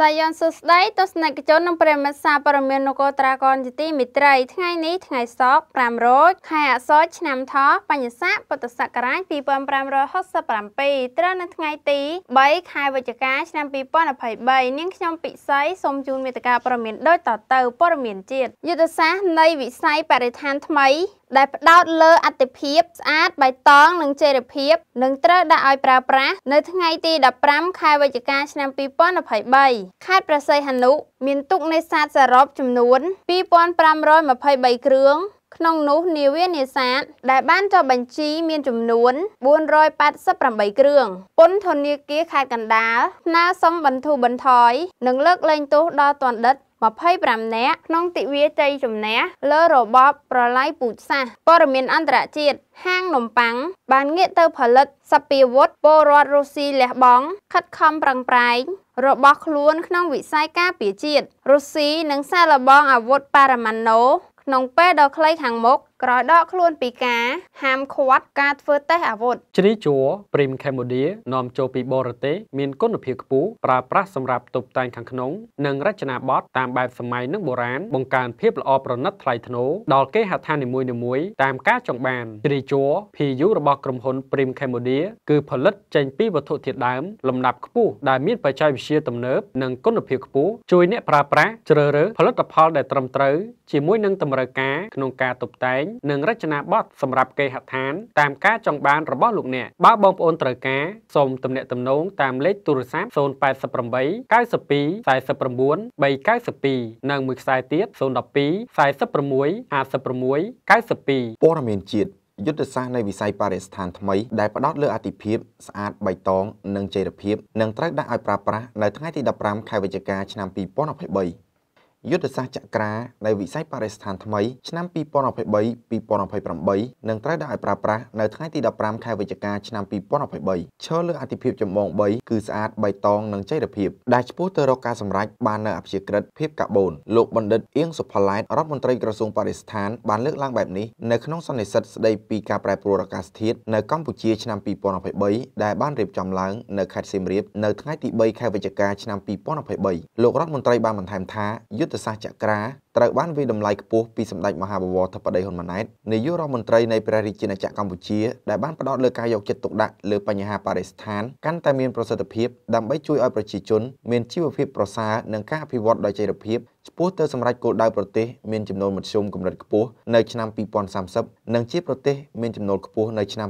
សាយនសុស្ដីទស្សនិកជននិងប្រិមិត្តសាព័រមាននគរត្រាកនជាទីមិត្តថ្ងៃនេះថ្ងៃសុក្រ5រោចខែអសរឆ្នាំថោបញ្ញស័កពុទ្ធសករាជ2567ត្រូវនៅថ្ងៃទី3ខែវិច្ឆិកាឆ្នាំ2023នាងខ្ញុំពិសីសូមជូនមេត្តាព័រមានដូចតទៅព័រមានជាតិយុទ្ធសាស្ត្រនៃវិស័យបរិស្ថានថ្មីដែលផ្ដោតលើអតិភិបស្អាតបៃតងនិងចេរភាពនឹងត្រូវដាក់ឲ្យប្រើប្រាស់នៅថ្ងៃទី15ខែវិច្ឆិកាឆ្នាំ2023ខេត្តព្រះសីហនុមានទុកនេសាទសរុបចំនួន2523គ្រឿងក្នុងនោះនាវានេសាទដែលបានចុះបញ្ជី មានចំនួន488គ្រឿងពន្ធធនាគារខេត្តកណ្ដាលស្នើសុំបន្ធូរបន្ថយនិងលើកលែងទោសដល់ទណ្ឌិត25នាក់ក្នុងទិវាជ័យជំនះលើរបបប្រល័យពូជសាសន៍ព័ត៌មាន អន្តរជាតិហាងនំប៉័ងបានងាកទៅផលិត សពាវុធពលរដ្ឋរុស្ស៊ីលះបង់ខិតខំប្រឹងប្រែងរបស់ខ្លួនក្នុងវិស័យការពារជាតិរុស្ស៊ីនឹងសាឡបងអាវុធប៉ារ៉ាម៉ាណូក្នុងពេលដ៏ខ្លីខាងមុខក្រោយដកខ្លួនពីការហាមឃាត់ការធ្វើតេស្តអាវុធជ្រីជួរ Prim Cambodia នាំចូលពីបរទេសមានគុណភាពខ្ពស់ប្រើប្រាស់សម្រាប់តុបតែងខាងក្នុងនិងរចនាបថតាមបែបសម័យនិងបុរាណបង្កើនភាពល្អប្រណិតថ្លៃថ្នូរដល់គេហដ្ឋាននីមួយៗតាមការចង់បានជ្រីជួរ PU របស់ក្រុមហ៊ុន Prim Cambodia គឺផលិតចេញពីវត្ថុធាតុដើមលំដាប់ខ្ពស់ដែលមានបច្ចេកវិទ្យាទំនើបនិងគុណភាពខ្ពស់ជួយអ្នកប្រើប្រាស់ជ្រើសរើសផលិតផលដែលត្រឹមត្រូវជាមួយនឹងតម្រូវការក្នុងការតុបតែងងនិងរចនាប័ទ្មសម្រាប់គេហដ្ឋានតាមការចង់បានរបស់លោកអ្នកបើបងប្អូនត្រូវការសូមទំនាក់ទំនងតាមលេខទូរស័ព្ទ088 92 49 392និងមួយខ្សែទៀត012 46 56 92ព័ត៌មានជាតិយុទ្ធសាស្ត្រនៃវិស័យបរិស្ថានថ្មីដែលផ្ដោតលើអតិភិបស្អាតបៃតងនិងចីរភាពនឹងត្រូវដាក់ឲ្យប្រើប្រាស់នៅថ្ងៃទី15ខែវិច្ឆិកាឆ្នាំ2023យុទ្ធសាស្ត្រចក្រានៃវិស័យបរិស្ថានថ្មីឆ្នាំ2023-2028នឹងត្រូវដាក់ឲ្យប្រើប្រាស់នៅថ្ងៃទី15ខែវិច្ឆិកាឆ្នាំ2023ឈរលើអតិភិបចម្បង3គឺស្អាតបៃតងនិងចីរភាពដែលឆ្ពោះទៅរកការសម្រេចបាននៅអភិជាក្រិតភាពកាបូនលោកបណ្ឌិតអៀងសុផល្លែតរដ្ឋមន្ត្រីក្រសួងបរិស្ថានបានលើកឡើងបែបនេះនៅក្នុងសន្និសីទស្ដីពីការប្រែប្រួលអាកាសធាតុនៅកម្ពុជា ឆ្នាំ2023ដែលបានរៀបចំឡើងនៅខេត្តសៀមរាបនៅថ្ងៃទី3ខែវិច្ឆិកាឆ្នាំ2023លោករដ្ឋមន្ត្រីបានបន្ថែមថាយុទ្ធទ្ធសាស្ត្រចក្រាត្រូវបានវិតម្លៃខ្ពស់ពីសម្ដេចមហាបវរធិបតីហ៊ុនម៉ាណែតនាយករដ្ឋមន្ត្រីនៃព្រះរាជាណាចក្រកម្ពុជាដែលបានផ្ដោតលើការយកចិត្តទុកដាក់លើបញ្ហាបរិស្ថានកាន់តែមានប្រសិទ្ធភាពដើម្បីជួយឲ្យប្រជាជន មានជីវភាពប្រសើរនិងការអភិវឌ្ឍដោយចីរភាពឆ្ពោះទៅសម្រាប់គោលដៅប្រទេស មានចំនួនមធ្យមកម្រិតខ្ពស់នៅឆ្នាំ2030និងជាប្រទេសមានចំនួនខ្ពស់នៅឆ្នាំ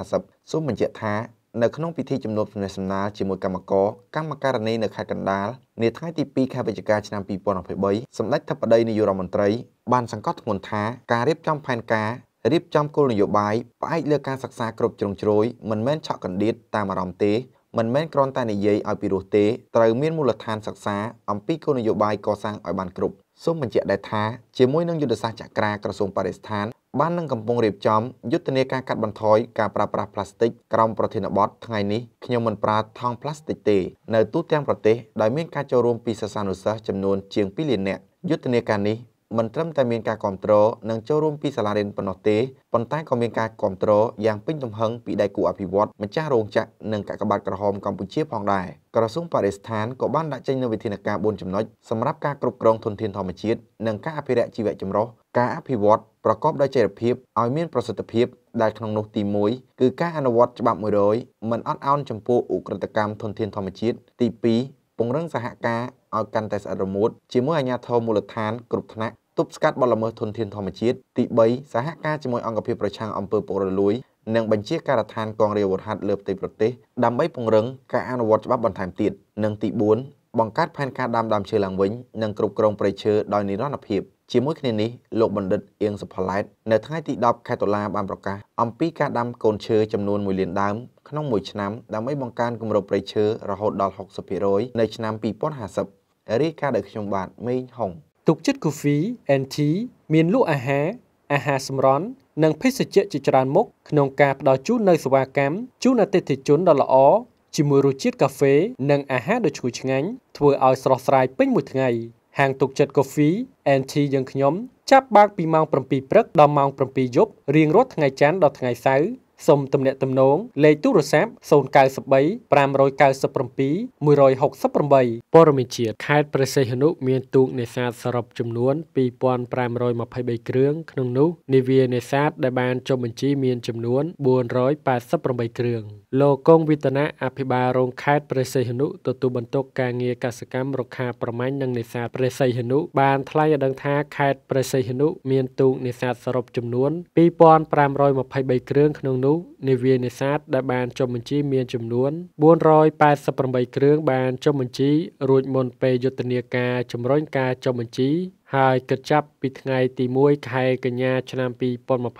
2050សូមបញ្ជាក់ថានៅក្នុងពិធីជំនួបសំណេះសំណាលជាមួយគណៈកម្មការកម្មការនីនៅខេត្តកណ្ដាលនាថ្ងៃទី2ខែវិច្ឆិកាឆ្នាំ2023សម្ដេចធិបតីនាយករដ្ឋមន្ត្រីបានសង្កត់ធ្ងន់ថាការរៀបចំផែនការរៀបចំគោលនយោបាយផ្អែកលើការសិក្សាគ្រប់ជ្រុងជ្រោយមិនមែនឆក់កណ្ដៀតតាមអារម្មណ៍ទេមិនមែនគ្រាន់តែនិយាយឲ្យពីរោះទេត្រូវមានមូលដ្ឋានសិក្សាអំពីគោលនយោបាយកសាងឲ្យបានគ្រប់សូមបញ្ជាក់ដែរថាជាមួយនឹងយុទ្ធសាស្ត្រចក្រាក្រសួងបរិស្ថានបាននឹងកំពុងរៀបចំយុទ្ធនាការកាត់បន្ថយការប្រើប្រាស់ប្លាស្ទិកក្រោមប្រធានបទថ្ងៃនេះខ្ញុំមិនប្រើថង់ប្លាស្ទិកទេនៅទូទាំងប្រទេសដោយមានការចូលរួមពីសិស្សានុសិស្សចំនួនជាង2លាននាក់យុទ្ធនាការនេះមិនត្រឹមតែមានការគ្រប់គ្រងនិងចូលរួមពីសាលារៀនប៉ុណ្ណោះទេប៉ុន្តែក៏មានការគ្រប់គ្រងយ៉ាងពេញទំហឹងពីដៃគូអភិវឌ្ឍម្ចាស់រោងចក្រនិងកាកបាទក្រហមកម្ពុជាផងដែរក្រសួងបរិស្ថានក៏បានដាក់ចេញនូវវិធានការ4ចំណុចសម្រាប់ការគ្រប់គ្រងធនធានធម្មជាតិនិងការអភិរក្សជីវៈចម្រុះការអភិវឌ្ឍប្រកបដោយចីរភាពឲ្យមានប្រសិទ្ធភាពដែលក្នុងនោះទី1គឺការអនុវត្តច្បាប់100មិនអត់ឱនចំពោះឧក្រិដ្ឋកម្មធនធានធម្មជាតិទី2ពង្រឹងសហការឲ្យកាន់តែស្អិតរមួតជាមួយអាជ្ញាធរមូលដ្ឋានគ្រប់ថ្នាក់ទប់ស្កាត់បទល្មើសធនធានធម្មជាតិទី3សហការជាមួយអង្គភាពប្រឆាំងអំពើពុករលួយនិងបញ្ជាការដ្ឋានកងរាជវុធហត្ថលើផ្ទៃប្រទេសដើម្បីពង្រឹងការអនុវត្តច្បាប់បន្ថែមទៀតនិងទី4បង្កើតផែនការដាំដើមឈើឡើងវិញនិងគ្រប់គ្រងព្រៃឈើដោយនិរន្តរភាព។ជាមួយគ្នានេះលោកបណ្ឌិតអៀងសុផល្លែតនៅថ្ងៃទី10ខែតុលាបានប្រកាសអំពីការដាំកូនឈើចំនួន1លានដើមក្នុងមួយឆ្នាំដើម្បីបង្កើនគម្របព្រៃឈើរហូតដល់60%នៅឆ្នាំ2050រាយការណ៍ដោយខ្ញុំបាទមេងហុង ទុកចិត្តកាហ្វេ NT មានលក់អាហារអាហារសម្រន់និងភេសជ្ជៈជាច្រើនមុខក្នុងការផ្ដល់ជូននូវសេវាកម្មជូនអតិថិជនដ៏ល្អជាមួយរសជាតិកាហ្វេនិងអាហារដ៏ឈ្ងុយឆ្ងាញ់ធ្វើឲ្យស្រស់ស្រាយពេញមួយថ្ងៃ។ហាងទុកចិត្ត Coffee NT យើងខ្ញុំចាប់បើកពីម៉ោង7ព្រឹកដល់ម៉ោង7យប់រៀងរាល់ថ្ងៃច័ន្ទដល់ថ្ងៃសៅរ៍សូមទំនាក់ទំនងលេខទូរស័ព្ទ093 597 168ព័ត៌មានជាតិខេត្តព្រះសីហនុ មានទូកនេសាទសរុបចំនួន2523គ្រឿងក្នុងនោះនាវានេសាទដែលបានចុះបញ្ជីមានចំនួន488គ្រឿងលោកកងវិតនៈអភិបាលរងខេត្តព្រះសីហនុទទួលបន្ទុកការងារកសកម្មរុក្ខាប្រមាញ់និងនេសាទព្រះសីហនុបានថ្លែងឲ្យដឹងថាខេត្តព្រះសីហនុមានទូកនេសាទសរុបចំនួន2523គ្រឿងក្នុងនោះនោះនាវានេសាទដែលបានចុះបញ្ជីមានចំនួន488គ្រឿងបានចុះបញ្ជីរួចមុនពេលយុទ្ធនាការជំរុញការចុះបញ្ជីហើយគិតចាប់ពីថ្ងៃ ទី1ខែកញ្ញាឆ្នាំ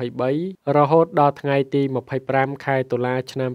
2023រហូតដល់ថ្ងៃទី25ខែតុលាឆ្នាំ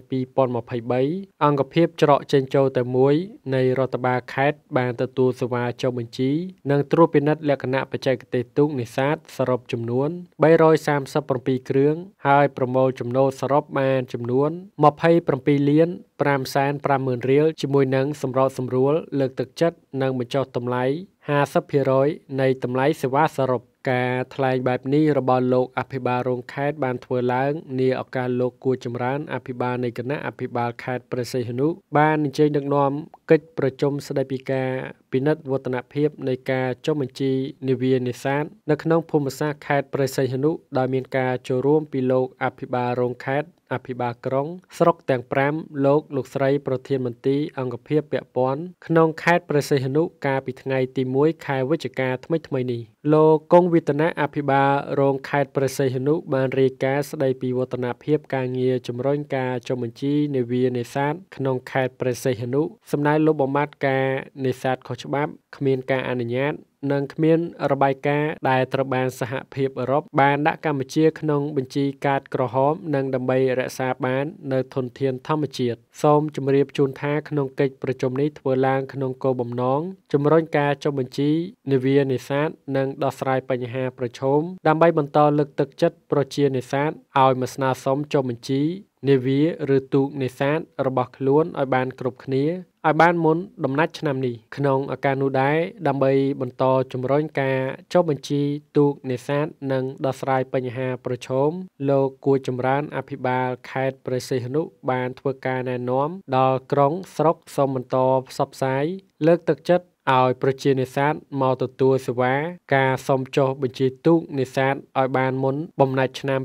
2023អង្គភាពច្រកចេញចូលតែមួយនៃរដ្ឋបាលខេត្តបានទទួលសេវាចុះបញ្ជី និងត្រួតពិនិត្យលក្ខណៈបច្ចេកទេសទូកនេសាទសរុបចំនួន337គ្រឿងហើយប្រមូលចំណូលសរុបបានចំនួន27លាន550,000រៀលជាមួយនឹងសម្រោសម្រួល លើកទឹកចិត្តនិងបញ្ចុះតម្លៃ50%នៃតម្លៃសេវាសរុប។ការថ្លែងបែបនេះរបស់លោកអភិបាលរងខេត្តបានធ្វើឡើងនាឱកាសលោកគួរចម្រើនអភិបាលនៃគណៈអភិបាលខេត្តព្រះសីហនុ បានអញ្ជើញដឹកនាំកិច្ចប្រជុំស្តីពីការពិនិត្យវឌ្ឍនភាពនៃការចុះបញ្ជីនាវានេសាទនៅក្នុងភូមិសាស្ត្រខេត្តព្រះសីហនុដោយមានការចូលរួមពីលោកអភិបាលរងខេត្តអភិបាលក្រុង ស្រុកទាំង5លោកលោកស្រីប្រធានមន្ត្រីអង្គភាពពាក់ព័ន្ធក្នុងខេត្តព្រះសីហនុកាលពីថ្ងៃទី1ខែវិច្ឆិកាថ្មីៗនេះលោកកុងវិតនៈអភិបាលរងខេត្តប្រសិទ្ធនុបានរាយការណ៍ស្ដីពីវឌ្ឍនភាពការងារជំរុញការចុះបញ្ជីនាវានេសាទក្នុងខេត្តប្រសិទ្ធនុសម្ដៅលុបបំបាត់ការនេសាទខុសច្បាប់គ្មានការអនុញ្ញាតនិងគ្មានរបាយការណ៍ដែលត្រូវបានសហភាពអឺរ៉ុបបានដាក់កម្ពុជាក្នុងបញ្ជីកាតក្រហម និងដើម្បីរក្សាបាន នៅធនធានធម្មជាតិសូមជម្រាបជូនថាក្នុងកិច្ចប្រជុំនេះធ្វើឡើង ក្នុងគោលបំណងជំរុញការចុះបញ្ជីនាវានេសាទនិងដោះស្រាយបញ្ហាប្រឈមដើម្បីបន្តលើកទឹកចិត្តប្រជានេសាទឲ្យមកស្នើសុំចុះបញ្ជីនាវា ឬទូកនេសាទរបស់ខ្លួនឲ្យបាន គ្រប់គ្នាឲ្យបានមុនដំណាច់ឆ្នាំនេះក្នុងឱកាសនោះដែរដើម្បីបន្តជំរុញការចុះបញ្ជី ទូកនេសាទនិងដោះស្រាយបញ្ហាប្រឈមលោកគួចចម្រើនអភិបាលខេត្តប្រសិទ្ធនុបាន ធ្វើការណែនាំដល់ក្រុងស្រុកសូមបន្តផ្សព្វផ្សាយលើកទឹកចិត្តឲ្យប្រជានេសាទមកទទួលសេវា ការសុំចុះបញ្ជីទូកនេសាទឲ្យបានមុន បំណាច់ឆ្នាំ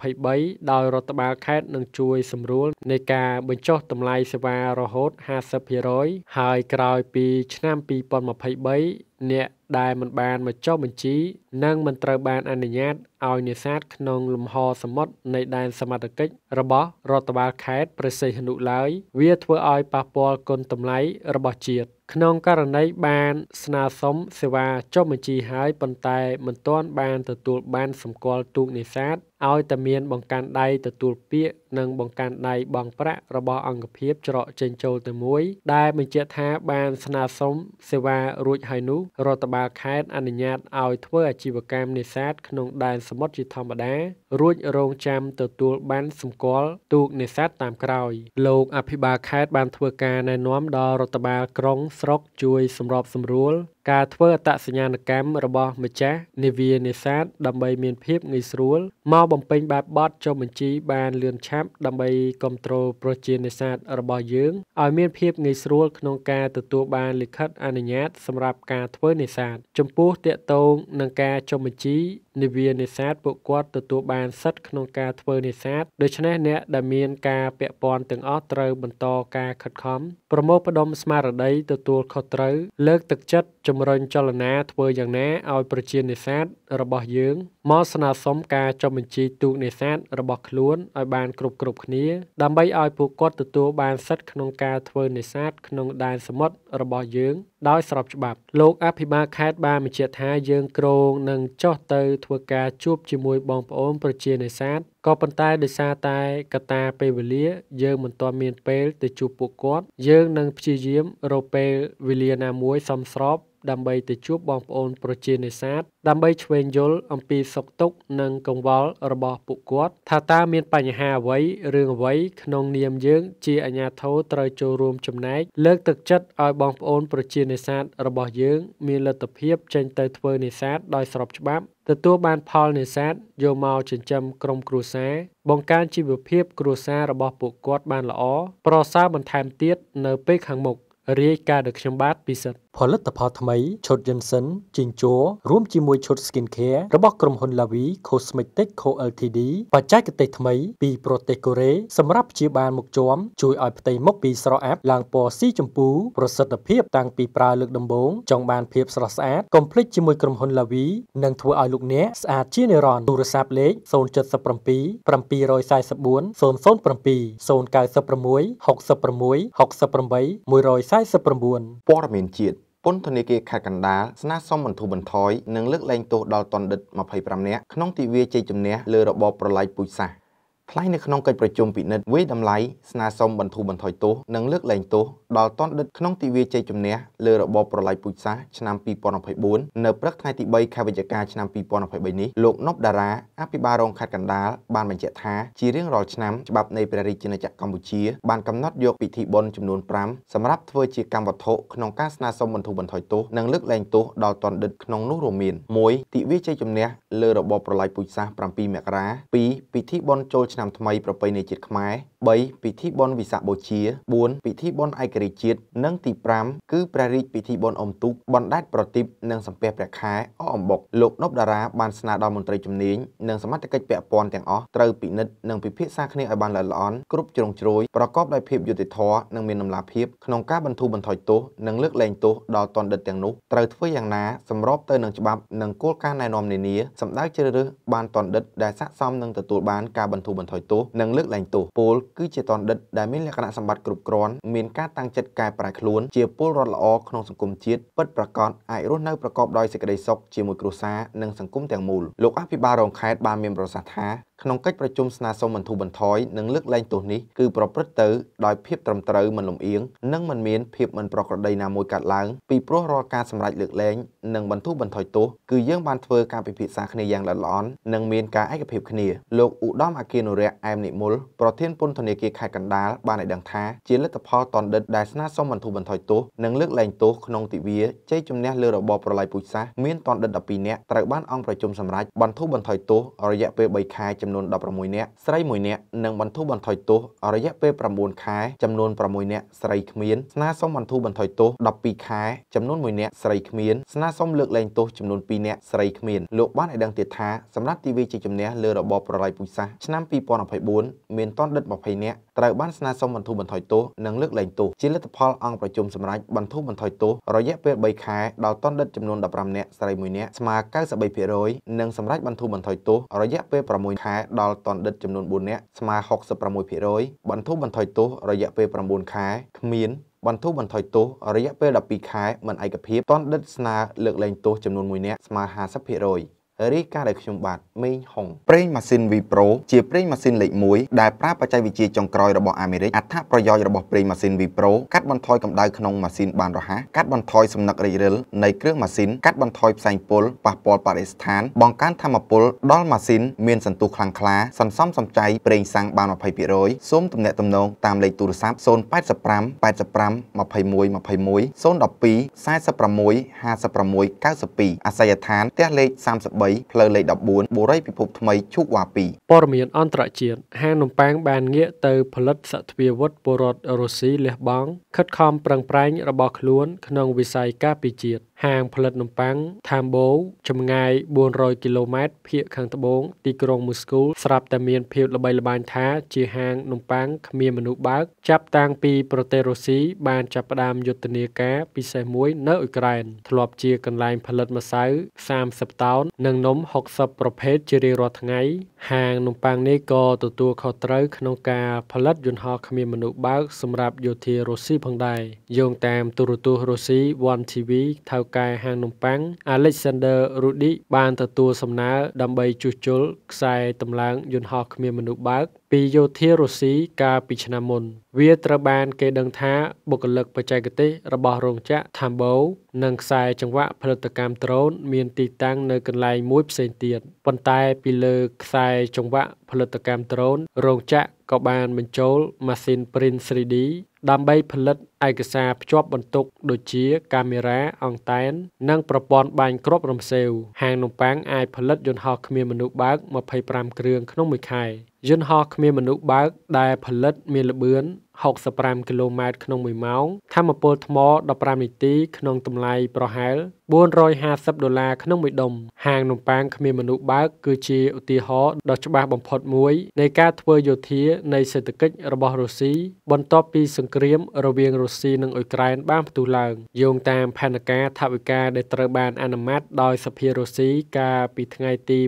2023ដោយរដ្ឋបាលខេត្តនឹងជួយសម្រួលនៃការបញ្ចុះតម្លៃសេវារហូត50%ហើយក្រោយពីឆ្នាំ2023អ្នកដែលមិនបានមកចុះបញ្ជីនិងមិនត្រូវបានអនុញ្ញាតឲ្យនេសាទក្នុង លំហសមុទ្រនៃដែនសមត្ថកិច្ចរបស់រដ្ឋបាលខេត្តព្រះសីហនុឡើយវាធ្វើឲ្យប៉ះពាល់គុណតម្លៃរបស់ជាតិក្នុងករណីបានស្នើសុំសេវាចុះបញ្ជីហើយប៉ុន្តែមិនទាន់បានទទួលបានសម្គាល់ទូកនេសាទឲ្យតែមានបង្កាន់ដៃទទួលពាក្យនិងបង្កាន់ដៃបង់ប្រាក់របស់អង្គភាពច្រកចេញចូលតែមួយ ដែលបញ្ជាក់ថាបានស្នើសុំសេវារួចហើយនោះរដ្ឋបាលបាលខេត្តអនុញ្ញាតឲ្យធ្វើអាជីវកម្មនេសាទក្នុងដែនសមុទ្រជាធម្មតារួចរងចាំទទួលបានសម្គាល់ទូកនេសាទតាមក្រោយ លោកអភិបាលខេត្តបានធ្វើការណែនាំដល់រដ្ឋបាលក្រុងស្រុកជួយសម្របសម្រួលការធ្វើអត្តសញ្ញាណកម្មរបស់ម្ចាស់នាវានេសាទដើម្បីមានភាពងាយស្រួលមកបំពេញបែបបទចុះបញ្ជីបានលឿនឆាប់ដើម្បីគ្រប់គ្រងប្រជានេសាទរបស់យើងឲ្យមានភាពងាយស្រួលក្នុងការទទួលបានលិខិតអនុញ្ញាតសម្រាប់ការធ្វើនេសាទចំពោះតកតងនឹងការចុះបញ្ជីនាវានេសាទពួកគាត់ទទួលបានបានសិទ្ធិក្នុងការធ្វើនេសាទដូច្នេះអ្នកដែលមានការពាក់ព័ន្ធទាំងអស់ត្រូវបន្តការខិតខំប្រមូលផ្ដុំស្មារតីទទួលខុសត្រូវលើកទឹកចិត្តជំរុញចលនាធ្វើយ៉ាងណាឲ្យប្រជានេសាទរបស់យើងមកស្នើសុំការចុះបញ្ជីទូកនេសាទរបស់ខ្លួនឲ្យបានគ្រប់គ្រប់គ្នាដើម្បីឲ្យពួកគាត់ទទួលបានសិទ្ធិក្នុងការធ្វើនេសាទក្នុងដែនសមុទ្ររបស់យើងដោយស្របច្បាប់លោកអភិបាលខេត្តបានបញ្ជាក់ថាយើងក្រងនឹងចុះទៅធ្វើការជួបជាមួយបងប្អូនប្រជានេសាទក៏ប៉ុន្តែដោយសារតែកត្តាពេលវេលាយើងមិនទាន់មានពេលទៅជួបពួកគាត់យើងនឹងព្យាយាមរកពេលវេលាណាមួយសមស្របដើម្បីទៅជួបបងប្អូនប្រជានេសាទដើម្បីឆ្វេងយល់អំពីសុខទុក្ខនិងកង្វល់របស់ពួកគាត់ថាតើមានបញ្ហាអ្វីរឿងអ្វី ក្នុងនាមយើង ជាអាជ្ញាធរត្រូវចូលរួមចំណែកលើកទឹកចិត្តឲ្យបងប្អូន ប្រជានេសាទរបស់យើងមានលទ្ធភាព ចេញទៅធ្វើនេសាទដោយស្របច្បាប់ទទួលបានផលនេសាទយកមកចិញ្ចឹមក្រុមគ្រួសារបង្កើនជីវភាពគ្រួសាររបស់ពួកគាត់បានល្អប្រសើរបន្ថែមទៀតនៅពេលខាងមុខរាយការណ៍ដោយខ្ញុំបាទពិសិដ្ឋផលិតផលថ្មីឈុត Jensen ជីងជោរួមជាមួយឈុត Skin Care របស់ក្រុមហ៊ុន Lavi Cosmetic Co Ltd បច្ចេកទេសថ្មីពីប្រទេសកូរ៉េសម្រាប់ព្យាបាលមុខជាំជួយឲ្យផ្ទៃមុខពីស្រអាប់ឡើងពណ៌ស៊ីជម្ពូប្រសិទ្ធភាពតាំងពីប្រើលើកដំបូងចង់បានភាពស្រស់ស្អាតកុំភ្លេចជាមួយក្រុមហ៊ុន Lavi និងធ្វើឲ្យលោកអ្នកស្អាតជានិរន្តរ៍ទូរស័ព្ទលេខ077 744 007 096 66 68 149ព័ត៌មានជាតិពន្ធនាគារខេត្តកណ្ដាលស្នើសុំបន្ធូរបន្ថយនិងលើកលែងទោសដល់តណ្ឌិត25នាក់ក្នុងទិវាជ័យជំនះលើរបបប្រល័យពូជសាសន៍ថ្លែងនៅក្នុងកិច្ចប្រជុំពិនិត្យវិយតម្លៃស្នើសុំបន្ធូរបន្ថយទោសនិងលើកលែងទោសដល់តនដិតក្នុងទិវាជ័យជំនះលើរបបប្រល័យពូជសាសន៍ឆ្នាំ2024នៅព្រឹកថ្ងៃទី3ខែវិច្ឆិកាឆ្នាំ2023នេះលោកនប់ដារ៉ាអភិបាលរងខេត្តកណ្ដាលបានបញ្ជាក់ថាជារៀងរាល់ឆ្នាំច្បាប់នៃព្រះរាជាណាចក្រកម្ពុជាបានកំណត់យកពិធីបុណ្យចំនួន5សម្រាប់ធ្វើជាកម្មវត្ថុក្នុងការស្នើសុំបន្ធូរបន្ថយទោសនិងលើកលែងទោសដល់តនដិតក្នុងនោះរួមមាន1ទិវាជ័យជំនះលើរបបប្រល័យពូជសាសន៍7មករា2ពិធីបុណ្យចូលឆ្នាំថ្មីប្រពៃណីជាតិខ្មែរ3ពិធីបុណ្យវិសាខបូជា4ពិធីបុណ្យឯករាជ្យជាតិនិងទី5គឺព្រះរាជពិធីបុណ្យអុំទូកបណ្ដែតប្រទីបនិងសំពះព្រះខែអអំបុកលោកនប់តារាបានស្នើដល់មន្ត្រីជំនាញនិងសមាជិកពាក់ព័ន្ធទាំងអស់ត្រូវពិនិត្យនិងពិភាក្សាគ្នាឲ្យបានល្អិតល្អន់គ្រប់ជ្រុងជ្រោយប្រកបដោយភាពយុត្តិធម៌និងមានតម្លាភាពក្នុងការ បន្ធូរបន្ថយទោសនិងលើកលែងទោសដល់តន្តិតទាំងនោះត្រូវធ្វើយ៉ាងណាសម្របទៅនឹងច្បាប់និងគោលការណ៍ណែនាំនានាសម្ដៅជ្រើសរើសបានតន្តិតដែលស័ក្តិសមនឹងទទួលបានការបន្ធូរបន្ថយទោសនិងលើកលែងទោសពលគឺជាតនដិតដែលមានលក្ខណៈសម្បត្តិគ្រប់គ្រាន់មានការតាំងចិត្តកែប្រែខ្លួនជាពលរដ្ឋល្អក្នុងសង្គមជាតិពិតប្រាកដអាចរស់នៅប្រកបដោយសេចក្តីសុខជាមួយគ្រួសារនិងសង្គមទាំងមូលលោកអភិបាលរងខេត្តបានមានប្រសាសន៍ថាក្នុងកិច្ចប្រជុំស្នើសុំបន្ធូរបន្ថយនិងលើកលែងទោសនេះគឺប្រព្រឹត្តទៅដោយភាពត្រឹមត្រូវមិនលំអៀងនិងមិនមានភាពមិនប្រក្រតីណាមួយកើតឡើងពីព្រោះរាល់ការសម្រេចលើកលែងនិងបន្ធូរបន្ថយទោសគឺយើងបានធ្វើការពិភាក្សាគ្នាយ៉ាងល្អិតល្អន់និងមានការឯកភាពគ្នាលោកឧត្តមអគ្គនាយកអែមនិមលប្រធានពន្ធនាគារខេត្តកណ្ដាលបានឲ្យដឹងថាជាលទ្ធផលតនដិតដែលស្នើសុំបន្ធូរបន្ថយទោសនិងលើកលែងទោសក្នុងទិវាជ័យជំនះលើរបបប្រល័យពូជសាសន៍មានតនដិត12នាក់ត្រូវបានអង្គប្រជុំសម្រេចបន្ធូរបន្ថយទោសរយៈពេល3ខែចំចំនួន16នាក់ស្រី1នាក់និងបន្ធូរបន្ថយទោសរយៈពេល9ខែចំនួន6នាក់ស្រីគ្មានស្នើសុំបន្ធូរបន្ថយទោស12ខែចំនួន1នាក់ស្រីគ្មានស្នើសុំលើកលែងទោសចំនួន2នាក់ស្រីគ្មានលោកបានឲ្យដឹងទៀតថាសម្រាប់ទីវីជាជំនះលើរបបប្រល័យពូជសាសន៍ឆ្នាំ2024មានតនដិត20នាក់ត្រូវបានស្នើសុំបន្ធូរបន្ថយទោសនិងលើកលែងទោសជាលទ្ធផលអង្គប្រជុំសម្រេចបន្ធូរបន្ថយទោសរយៈពេល3ខែដល់តនដិតចំនួន15នាក់ស្រី1នាក់ស្មើ93%និងសម្រេចបន្ធូរបន្ថយទោសរយៈពេល6ខែដល់តនដិតចំនួន4នាក់ស្មើ66%បន្ធូរបន្ថយទោសរយៈពេល9ខែគ្មានបន្ធូរបន្ថយទោសរយៈពេល12ខែមិនឯកភាពតនដិតស្នើលើកលែងទោសចំនួន1នាក់ស្មើ50%រីកាដែលខ្ញុំបាទមេងហុងប្រេងម៉ាស៊ីន V Pro ជាប្រេងម៉ាស៊ីនលេខ1ដែលប្រើបច្ចេកវិទ្យាចុងក្រោយរបស់អាមេរិកអត្ថប្រយោជន៍របស់ប្រេងម៉ាស៊ីន V Pro កាត់បន្ថយកម្ដៅក្នុងម៉ាស៊ីនបានរហ័សកាត់បន្ថយសំណឹករិចរិលនៃគ្រឿងម៉ាស៊ីនកាត់បន្ថយផ្សែងពុលប៉ះពាល់បរិស្ថាន បង្កើនធម្មពលដល់ម៉ាស៊ីនមានសន្ទុះខ្លាំងក្លា សន្សំសំចៃប្រេងសាំងបាន20%សូមទំនាក់ទំនងតាមលេខទូរស័ព្ទ085 85 21 21 012 46 56 92អាស័យដ្ឋានផ្ទះលេខ33មីផ្លូវលេខ14បូរីពិភពថ្មីជូកវ៉ា2ព័ត៌មានអន្តរជាតិហាងនំប៉័ងបានងាកទៅផលិតសទ្ធាវុធពលរដ្ឋរុស្ស៊ីលះបង់ខិតខំប្រឹងប្រែងរបស់ខ្លួនក្នុងវិស័យការពារជាតិហាងផលិតនំប៉័ង Tambo ចម្ងាយ400គីឡូម៉ែត្រភាគខាងត្បូងទីក្រុងមូស្គូស្រាប់តែមានភាពល្បីល្បាញថាជាហាងនំប៉័ងគ្មានមនុស្សបើកចាប់តាំងពីប្រទេសរុស្ស៊ីបានចាប់ផ្ដើមយុទ្ធនាការពិសេសមួយនៅអ៊ុយក្រែនធ្លាប់ជាកន្លែងផលិតម្សៅ30តោននិងនិងនំ60ប្រភេទជារៀងរាល់ថ្ងៃ ហាងនំប៉័ងនេះក៏ទទួលខុសត្រូវក្នុងការ ផលិតយន្តហោះគ្មានមនុស្សបើកសម្រាប់យោធារុស្ស៊ីផងដែរយោងតាមទូរទស្សន៍រុស្ស៊ី One TV ថៅកែហាងនំប៉័ង Alexander Rudik បានទទួលសំណើដើម្បីជួសជុលខ្សែតម្លើង យន្តហោះគ្មានមនុស្សបើកពីយោធារុស្ស៊ីកាលពីឆ្នាំមុន វាត្រូវបានគេដឹងថាបុគ្គលិកបច្ចេកទេសរបស់រោងចក្រ Tambo និងខ្សែចង្វាក់ផលិតកម្មដ្រូនមានទីតាំងនៅកន្លែងមួយផ្សេងទៀតប៉ុន្តែពីលើខ្សែចង្វាក់ផលិតកម្មដ្រូនរោងចក្រក៏បានបញ្ចូលម៉ាស៊ីន Print 3D ដើម្បីផលិតឯកសារភ្ជាប់បន្ទុកដូចជាកាមេរ៉ាអង្តែន និងប្រព័ន្ធបាញ់គ្រាប់រំសេវហាងនំប៉័ងអាចផលិតយន្តហោះគ្មានមនុស្សបើក25គ្រឿងក្នុងមួយខែយន្តហោះគ្មានមនុស្សបើកដែលផលិតមានល្បឿន65គីឡូម៉ែត្រក្នុង1ម៉ោងធម្មពលថ្ម15នាទីក្នុងតម្លៃប្រហែល450ដុល្លារក្នុងមួយដុំហាងនំប៉័ងគ្មានមនុស្សបើក គឺជាឧទាហរណ៍ដ៏ច្បាស់បំផុតមួយ នៃការធ្វើយោធានៃសេដ្ឋកិច្ចរបស់រុស្ស៊ីបន្ទាប់ពីសង្គ្រាម រវាងរុស្ស៊ីនិងអ៊ុយក្រែនបានផ្ទុះឡើងយោងតាមផែនការថវិកាដែលត្រូវបានអនុម័តដោយសភារុស្ស៊ីកាលពីថ្ងៃទី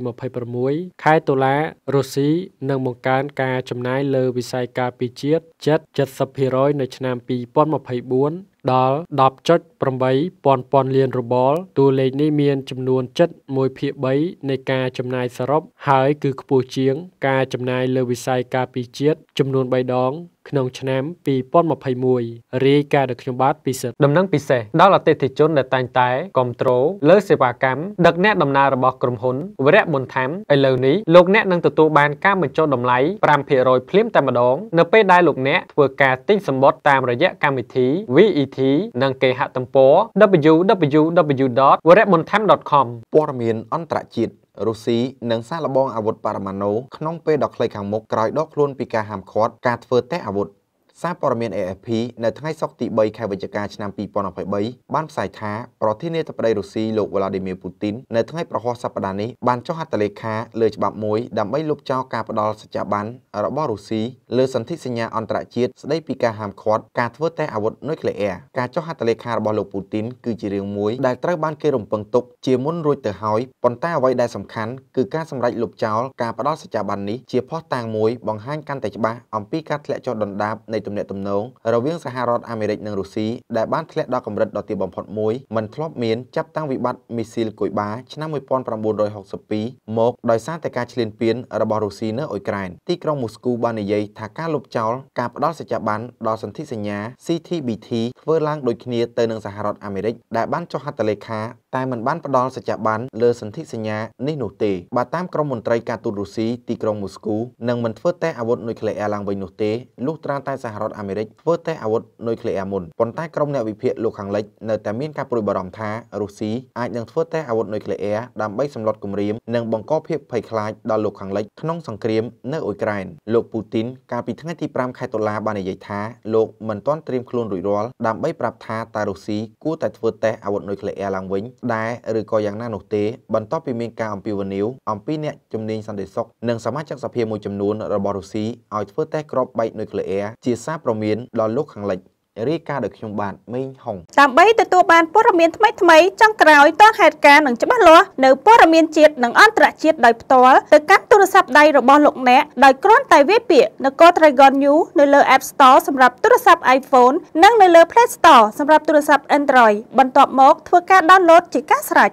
26ខែតុលារុស្ស៊ីនឹងបង្កើនការចំណាយលើវិស័យការពារជាតិ70%នៅឆ្នាំ2024ដល់10.8ពាន់ពាន់លានរបរតួលេខនេះមានចំនួនជិត1ភាគ3នៃការចំណាយសរុបហើយគឺខ្ពស់ជាង ការចំណាយលើវិស័យការពារជាតិចំនួន3ដងក្នុងឆ្នាំ2021រាយការណ៍ដោយខ្ញុំបាទពិសិដ្ឋដំណឹងពិសេសដល់អតិថិជនដែលតែងតែគ្រប់គ្រងលើសេវាកម្មដឹកអ្នកដំណើររបស់ក្រុមហ៊ុនវរៈបុនថាមឥឡូវនេះលោកអ្នកនឹងទទួលបានការបញ្ចុះតម្លៃ5%ភ្លាមតែម្ដង នៅពេលដែលលោកអ្នកធ្វើការទិញសម្បត្តិតាមរយៈកម្មវិធី VET និងគេហទំព័រ www.wremontham.com ព័ត៌មានអន្តរជាតិរុស្ស៊ីនឹងសាកល្បងអាវុធប៉ារ៉ាម៉ាណូក្នុងពេលដ៏ខ្លីខាងមុខក្រោយដកខ្លួនពីការហាមឃាត់ការធ្វើតេស្តអាវុធសារព័ត៌មាន AFP នៅថ្ងៃសុក្រទី3ខែវិច្ឆិកាឆ្នាំ2023បានផ្សាយថាប្រធានាធិបតីរុស្ស៊ីលោក Vladimir Putin នៅថ្ងៃប្រហ័សសប្តាហ៍នេះបានចុះហត្ថលេខាលើច្បាប់មួយដើម្បីលុបចោលការផ្ដល់សច្ចាប័នរបស់រុស្ស៊ីលើសន្ធិសញ្ញាអន្តរជាតិស្តីពីការហាមឃាត់ការធ្វើតេស្តអាវុធនុយក្លេអ៊ែរការចុះហត្ថលេខារបស់លោក Putin គឺជារឿងមួយដែលត្រូវបានគេរំពឹងទុកជាមុនរួចទៅហើយប៉ុន្តែអ្វីដែលសំខាន់គឺការសម្រេចលុបចោលការផ្ដល់សច្ចាប័ននេះជាភស្តុតាងមួយបង្ហាញកាន់តែច្បាស់អំពីការធ្លាក់ចុះដុនដាបនៃទំនាក់ទំនងរវាងសហរដ្ឋអាមេរិកនិងរុស្ស៊ីដែលបានធ្លាក់ដល់កម្រិតដ៏ទាបបំផុតមួយមិនធ្លាប់មានចាប់តាំងវិបត្តិមីស៊ីលគុយបាឆ្នាំ1962មកដោយសារតែការឈ្លានពានរបស់រុស្ស៊ីនៅអ៊ុយក្រែនទីក្រុងមូស្គូបាននិយាយថាការលុបចោលការផ្ដល់សេចក្ដីបានដល់សន្ធិសញ្ញា CTBT ធ្វើឡើងដូចគ្នាទៅនឹងសហរដ្ឋអាមេរិកដែលបានចុះហត្ថលេខា តែមិនបានផ្ដល់សេចក្ដីបានលើសន្ធិសញ្ញានេះនោះទេបើតាមក្រមមន្ត្រីការទូតរុស្ស៊ីទីក្រុងមូស្គូនឹងមិនធ្វើតេស្តអាវុធនុយក្លេអ៊ែរឡើងវិញនោះទេលុះត្រាតែសហរដ្ឋអាមេរិកធ្វើតេស្តអាវុធនុយក្លេអ៊ែរមុនប៉ុន្តែក្រុមអ្នកវិភាគលោកខាងលិចនៅតែមានការព្រួយបារម្ភថារុស្ស៊ីអាចនឹងធ្វើតេស្តអាវុធនុយក្លេអ៊ែរដើម្បីសម្លុតគំរាមនិងបង្កភាពភ័យខ្លាចដល់លោកខាងលិចក្នុងសង្គ្រាមនៅអ៊ុយក្រែនលោកពូទីនកាលពីថ្ងៃទី5ខែតុលាបាននិយាយថាលោកមិនទាន់ត្រៀមខ្លួនរួចរាល់ដើម្បីប្រាប់ថាតើរុស្ស៊ីគួរតែធ្វើតេស្តអាវុធនុយក្លេអ៊ែរឡើងវិញ ដែរឬក៏យ៉ាងណានោះទេ បន្ទាប់ពីមានការអំពាវនាវអំពីអ្នកជំនាញសន្តិសុខនិងសមាជិកសភាមួយចំនួនរបស់រុស្ស៊ីឲ្យធ្វើតេស្តគ្រាប់បែកនុយក្លេអ៊ែរជាសសារព្រមានដល់លោកខាងលិចរាយការណ៍ដោយខ្ញុំបាទមេងហុងដើម្បីទទួលបានព័ត៌មានថ្មីថ្មីចុងក្រោយទាន់ហេតុការណ៍និងច្បាស់លាស់នៅព័ត៌មានជាតិនិងអន្តរជាតិដោយផ្ទាល់ទៅកាន់ទូរស័ព្ទដៃរបស់លោកអ្នកដោយគ្រាន់តែវាយពាក្យនគរ Dragon New នៅលើ App Store សម្រាប់ទូរស័ព្ទ iPhone និងនៅលើ Play Store សម្រាប់ទូរស័ព្ទ Android បន្ទាប់មក ធ្វើការ download ជាការស្រេច